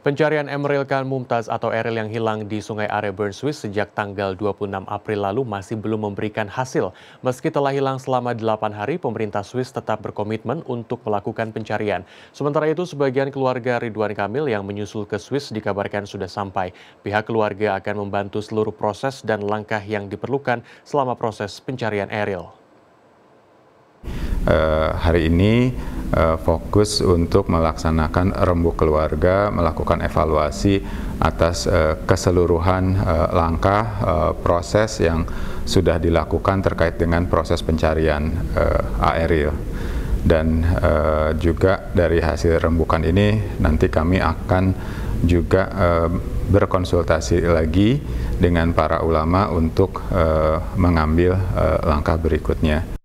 Pencarian Emeril Khan Mumtaz atau Eril yang hilang di Sungai Burn Swiss sejak tanggal 26 April lalu masih belum memberikan hasil. Meski telah hilang selama 8 hari, pemerintah Swiss tetap berkomitmen untuk melakukan pencarian. Sementara itu, sebagian keluarga Ridwan Kamil yang menyusul ke Swiss dikabarkan sudah sampai. Pihak keluarga akan membantu seluruh proses dan langkah yang diperlukan selama proses pencarian Eril. Uh, hari ini uh, fokus untuk melaksanakan rembuk keluarga, melakukan evaluasi atas uh, keseluruhan uh, langkah uh, proses yang sudah dilakukan terkait dengan proses pencarian uh, aerial. Dan uh, juga dari hasil rembukan ini nanti kami akan juga uh, berkonsultasi lagi dengan para ulama untuk uh, mengambil uh, langkah berikutnya.